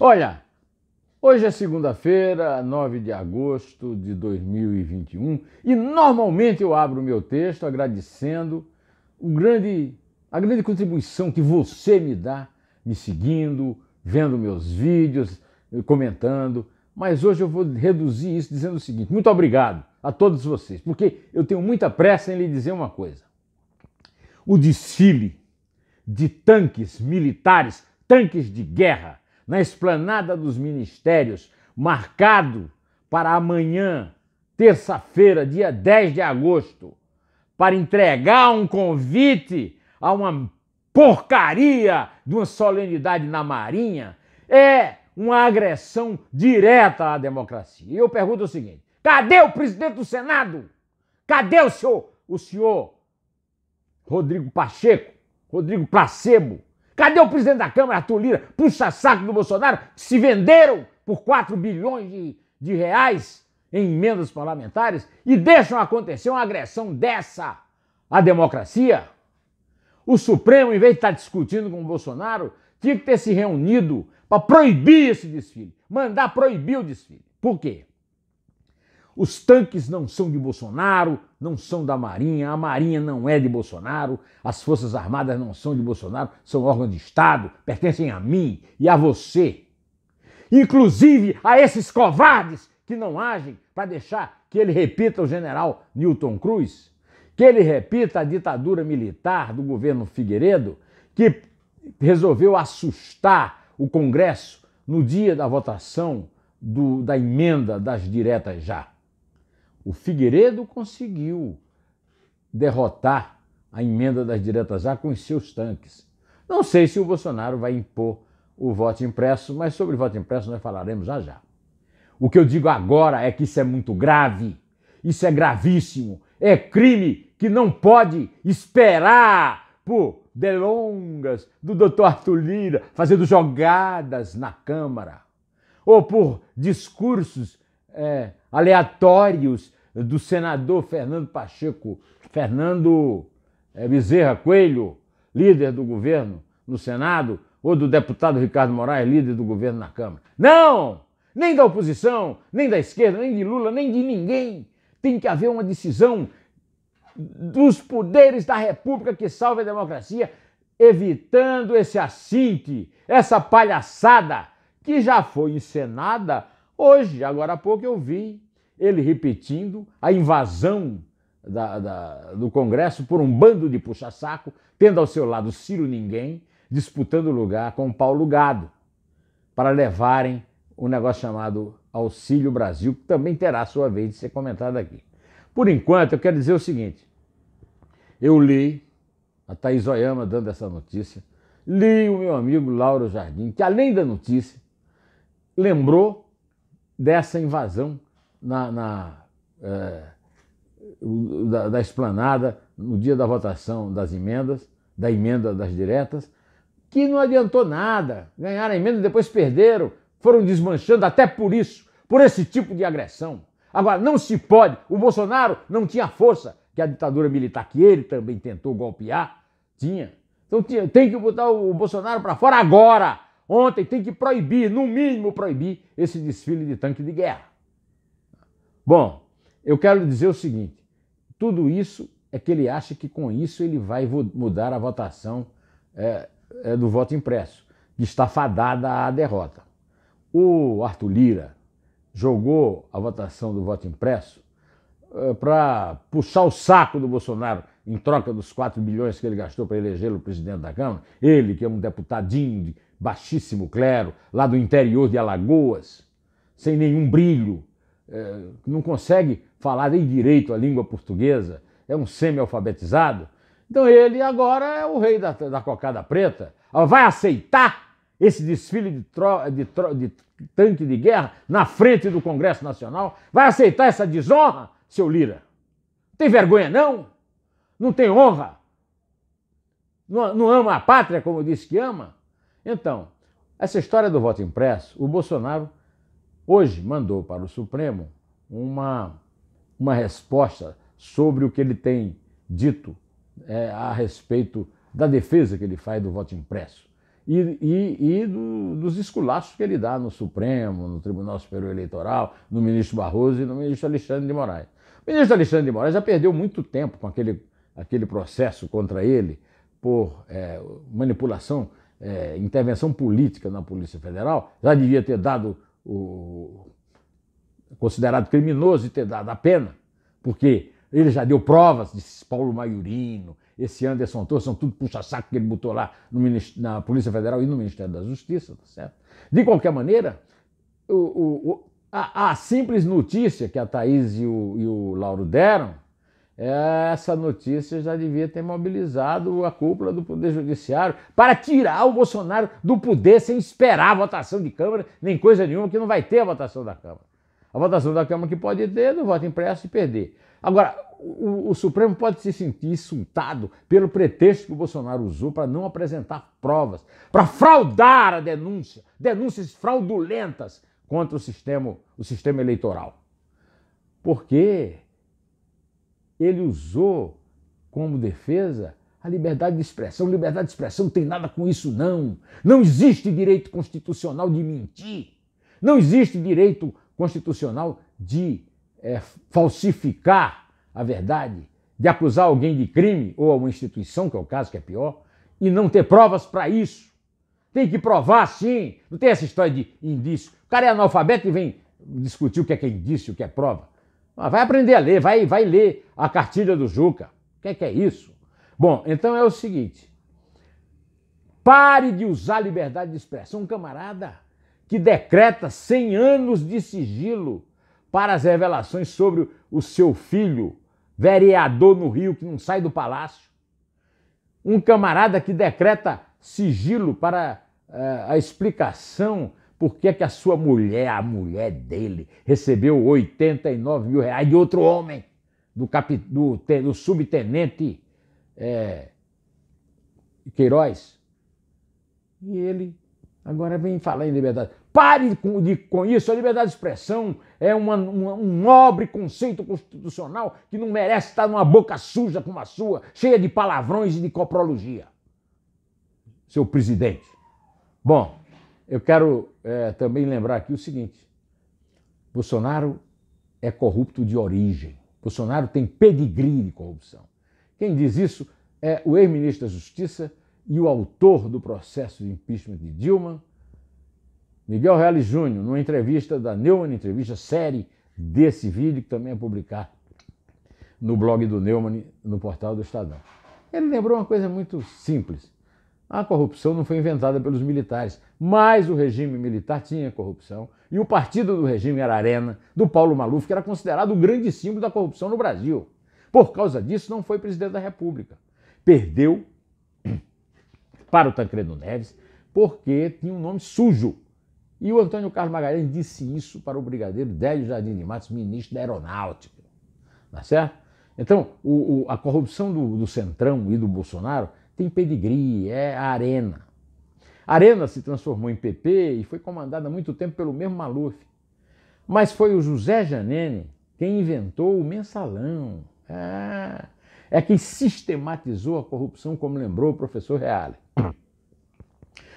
Olha, hoje é segunda-feira, 9 de agosto de 2021, e normalmente eu abro o meu texto agradecendo o grande, a grande contribuição que você me dá, me seguindo, vendo meus vídeos, eh, comentando. Mas hoje eu vou reduzir isso dizendo o seguinte: muito obrigado a todos vocês, porque eu tenho muita pressa em lhe dizer uma coisa. O desfile de tanques militares, tanques de guerra, na esplanada dos ministérios, marcado para amanhã, terça-feira, dia 10 de agosto, para entregar um convite a uma porcaria de uma solenidade na Marinha, é uma agressão direta à democracia. E eu pergunto o seguinte: cadê o presidente do Senado? Cadê o senhor, o senhor Rodrigo Pacheco, Rodrigo Placebo, Cadê o presidente da Câmara, Arthur Lira, puxa-saco do Bolsonaro, que se venderam por 4 bilhões de, de reais em emendas parlamentares e deixam acontecer uma agressão dessa à democracia? O Supremo, em vez de estar tá discutindo com o Bolsonaro, tinha que ter se reunido para proibir esse desfile, mandar proibir o desfile. Por quê? Os tanques não são de Bolsonaro, não são da Marinha, a Marinha não é de Bolsonaro, as Forças Armadas não são de Bolsonaro, são órgãos de Estado, pertencem a mim e a você. Inclusive a esses covardes que não agem para deixar que ele repita o general Newton Cruz, que ele repita a ditadura militar do governo Figueiredo, que resolveu assustar o Congresso no dia da votação do, da emenda das diretas já. O Figueiredo conseguiu derrotar a emenda das diretas A com os seus tanques. Não sei se o Bolsonaro vai impor o voto impresso, mas sobre o voto impresso nós falaremos já já. O que eu digo agora é que isso é muito grave, isso é gravíssimo, é crime que não pode esperar por delongas do doutor Arthur Lira fazendo jogadas na Câmara ou por discursos é, aleatórios do senador Fernando Pacheco, Fernando eh, Bezerra Coelho, líder do governo no Senado, ou do deputado Ricardo Moraes, líder do governo na Câmara. Não! Nem da oposição, nem da esquerda, nem de Lula, nem de ninguém. Tem que haver uma decisão dos poderes da República que salve a democracia, evitando esse assinte, essa palhaçada que já foi encenada hoje, agora há pouco eu vi ele repetindo a invasão da, da, do Congresso por um bando de puxa-saco, tendo ao seu lado Ciro Ninguém, disputando lugar com Paulo Gado, para levarem o um negócio chamado Auxílio Brasil, que também terá sua vez de ser comentado aqui. Por enquanto, eu quero dizer o seguinte: eu li, a Thaís Oyama dando essa notícia, li o meu amigo Lauro Jardim, que além da notícia, lembrou dessa invasão na, na é, da, da esplanada no dia da votação das emendas, da emenda das diretas, que não adiantou nada. Ganharam a emenda e depois perderam. Foram desmanchando até por isso, por esse tipo de agressão. Agora, não se pode. O Bolsonaro não tinha força que a ditadura militar, que ele também tentou golpear, tinha. Então tinha, tem que botar o Bolsonaro para fora agora. Ontem tem que proibir, no mínimo proibir, esse desfile de tanque de guerra. Bom, eu quero dizer o seguinte: tudo isso é que ele acha que com isso ele vai mudar a votação é, é, do voto impresso, que está fadada à derrota. O Arthur Lira jogou a votação do voto impresso é, para puxar o saco do Bolsonaro em troca dos 4 bilhões que ele gastou para elegê-lo presidente da Câmara, ele que é um deputadinho de baixíssimo clero, lá do interior de Alagoas, sem nenhum brilho, é, não consegue falar nem direito a língua portuguesa, é um semi-alfabetizado. Então ele agora é o rei da, da cocada preta. Vai aceitar esse desfile de, tro, de, tro, de tanque de guerra na frente do Congresso Nacional? Vai aceitar essa desonra, seu Lira? Tem vergonha, não? Não tem honra? Não, não ama a pátria como disse que ama? Então, essa história do voto impresso, o Bolsonaro Hoje mandou para o Supremo uma, uma resposta sobre o que ele tem dito é, a respeito da defesa que ele faz do voto impresso e, e, e do, dos esculachos que ele dá no Supremo, no Tribunal Superior Eleitoral, no ministro Barroso e no ministro Alexandre de Moraes. O ministro Alexandre de Moraes já perdeu muito tempo com aquele, aquele processo contra ele por é, manipulação, é, intervenção política na Polícia Federal, já devia ter dado o considerado criminoso de ter dado a pena, porque ele já deu provas de Paulo Maiorino, esse Anderson Torres, são tudo puxa-saco que ele botou lá no, na Polícia Federal e no Ministério da Justiça, tá certo? De qualquer maneira, o, o, a, a, simples notícia que a Thaís e o, e o Lauro deram essa notícia já devia ter mobilizado a cúpula do Poder Judiciário para tirar o Bolsonaro do poder sem esperar a votação de Câmara, nem coisa nenhuma, que não vai ter a votação da Câmara. A votação da Câmara que pode ter do voto impresso e perder. Agora, o, o Supremo pode se sentir insultado pelo pretexto que o Bolsonaro usou para não apresentar provas, para fraudar a denúncia, denúncias fraudulentas contra o sistema, o sistema eleitoral. Por quê? ele usou como defesa a liberdade de expressão. Liberdade de expressão não tem nada com isso, não. Não existe direito constitucional de mentir. Não existe direito constitucional de é, falsificar a verdade, de acusar alguém de crime ou uma instituição, que é o caso que é pior, e não ter provas para isso. Tem que provar, sim. Não tem essa história de indício. O cara é analfabeto e vem discutir o que é, que é indício, o que é prova. Ah, vai aprender a ler, vai, vai ler a cartilha do Juca. O que é, que é isso? Bom, então é o seguinte: pare de usar a liberdade de expressão, um camarada, que decreta 100 anos de sigilo para as revelações sobre o seu filho, vereador no Rio que não sai do palácio. Um camarada que decreta sigilo para uh, a explicação por que, que a sua mulher, a mulher dele, recebeu 89 mil reais de outro homem, do, cap, do, do subtenente é, Queiroz? E ele agora vem falar em liberdade. Pare com, de, com isso, a liberdade de expressão é uma, uma, um nobre conceito constitucional que não merece estar numa boca suja como a sua, cheia de palavrões e de coprologia. Seu presidente. Bom, eu quero é, também lembrar aqui o seguinte: Bolsonaro é corrupto de origem. Bolsonaro tem pedigree de corrupção. Quem diz isso é o ex-ministro da Justiça e o autor do processo de impeachment de Dilma, Miguel Reale Júnior, numa entrevista da Neumann, entrevista série desse vídeo, que também é publicado no blog do Neumann, no portal do Estadão. Ele lembrou uma coisa muito simples. A corrupção não foi inventada pelos militares, mas o regime militar tinha corrupção e o partido do regime era a Arena, do Paulo Maluf, que era considerado o grande símbolo da corrupção no Brasil. Por causa disso, não foi presidente da República. Perdeu para o Tancredo Neves porque tinha um nome sujo. E o Antônio Carlos Magalhães disse isso para o brigadeiro Délio Jardim de Matos, ministro da Aeronáutica. Tá certo? Então, o, o, a corrupção do, do Centrão e do Bolsonaro tem pedigree, é a Arena. A Arena se transformou em PP e foi comandada há muito tempo pelo mesmo Maluf. Mas foi o José Janene quem inventou o mensalão. é, é quem sistematizou a corrupção, como lembrou o professor Reale.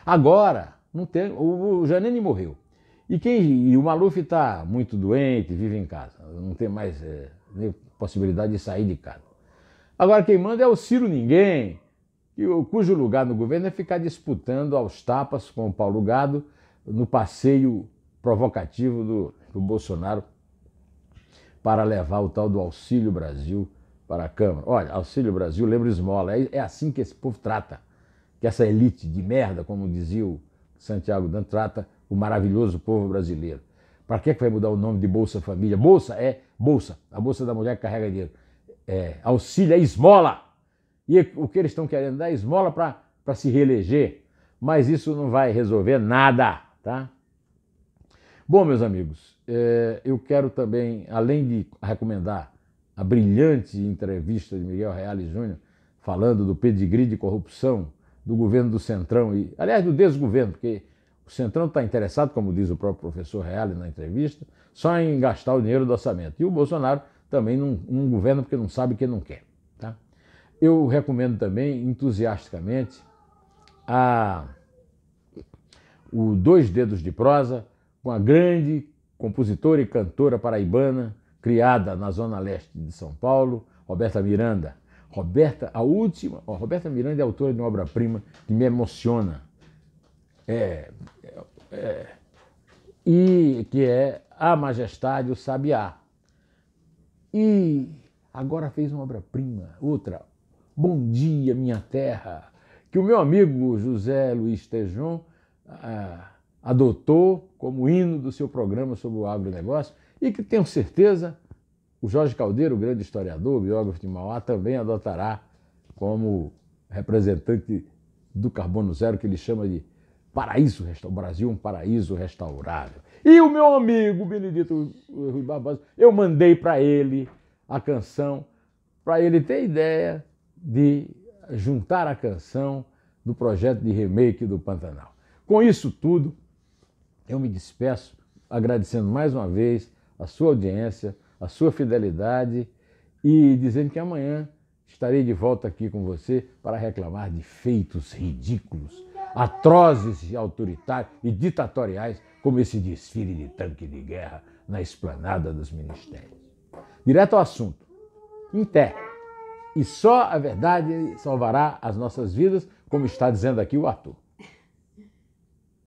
Agora, não tem, o Janene morreu. E, quem, e o Maluf está muito doente, vive em casa, não tem mais é, possibilidade de sair de casa. Agora quem manda é o Ciro Ninguém, cujo lugar no governo é ficar disputando aos tapas com o Paulo Gado no passeio provocativo do, do Bolsonaro para levar o tal do Auxílio Brasil para a Câmara. Olha, Auxílio Brasil lembra esmola. É, é assim que esse povo trata, que essa elite de merda, como dizia o Santiago Dan, trata o maravilhoso povo brasileiro. Para que, é que vai mudar o nome de Bolsa Família? Bolsa é bolsa, a bolsa da mulher que carrega dinheiro. É, auxílio é esmola! E o que eles estão querendo dar é esmola para se reeleger. Mas isso não vai resolver nada, tá? Bom, meus amigos, é, eu quero também, além de recomendar a brilhante entrevista de Miguel Reale Júnior, falando do pedigree de corrupção do governo do Centrão, e, aliás, do desgoverno, porque o Centrão está interessado, como diz o próprio professor Reale na entrevista, só em gastar o dinheiro do orçamento. E o Bolsonaro também não, não governa porque não sabe o que não quer. Eu recomendo também, entusiasticamente, a, o Dois Dedos de Prosa, com a grande compositora e cantora paraibana, criada na Zona Leste de São Paulo, Roberta Miranda. Roberta, a última, ó, Roberta Miranda é autora de uma obra-prima que me emociona. É, é, é. e que é A Majestade, o Sabiá. E agora fez uma obra-prima, outra, Bom dia, minha terra, que o meu amigo José Luiz Tejon ah, adotou como hino do seu programa sobre o agronegócio e que tenho certeza o Jorge Caldeiro, grande historiador, biógrafo de Mauá, também adotará como representante do carbono zero, que ele chama de paraíso restaurável, Brasil é um paraíso restaurável. E o meu amigo Benedito Rui Barbosa, eu mandei para ele a canção, para ele ter ideia de juntar a canção do projeto de remake do Pantanal. Com isso tudo, eu me despeço agradecendo mais uma vez a sua audiência, a sua fidelidade e dizendo que amanhã estarei de volta aqui com você para reclamar de feitos ridículos, atrozes e autoritários e ditatoriais, como esse desfile de tanque de guerra na esplanada dos ministérios. Direto ao assunto. terra e só a verdade salvará as nossas vidas, como está dizendo aqui o ator.